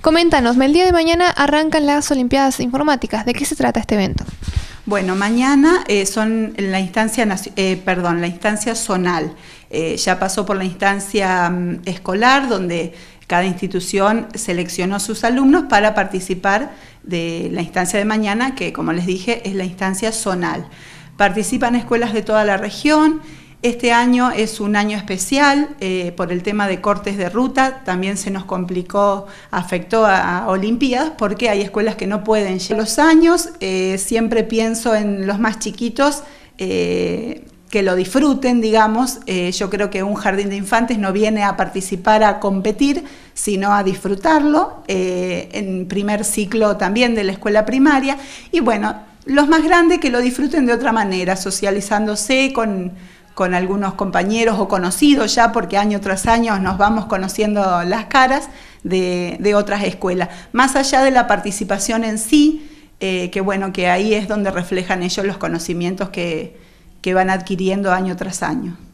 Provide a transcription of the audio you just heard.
Coméntanos, el día de mañana arrancan las Olimpiadas Informáticas. ¿De qué se trata este evento? Bueno, mañana eh, son la instancia, eh, perdón, la instancia zonal. Eh, ya pasó por la instancia mm, escolar, donde cada institución seleccionó sus alumnos para participar de la instancia de mañana, que como les dije es la instancia zonal. Participan escuelas de toda la región este año es un año especial eh, por el tema de cortes de ruta, también se nos complicó, afectó a, Olimpiadas porque hay escuelas que no pueden llegar. Los años eh, siempre pienso en los más chiquitos. Eh, que lo disfruten, digamos. yo creo que un jardín de infantes no viene a participar, a competir, sino a disfrutarlo. en primer ciclo también de la escuela primaria. Y bueno, los más grandes que lo disfruten de otra manera, socializándose con con algunos compañeros o conocidos ya, porque año tras año nos vamos conociendo las caras de, otras escuelas. Más allá de la participación en sí, eh, que bueno, que ahí es donde reflejan ellos los conocimientos que van adquiriendo año tras año.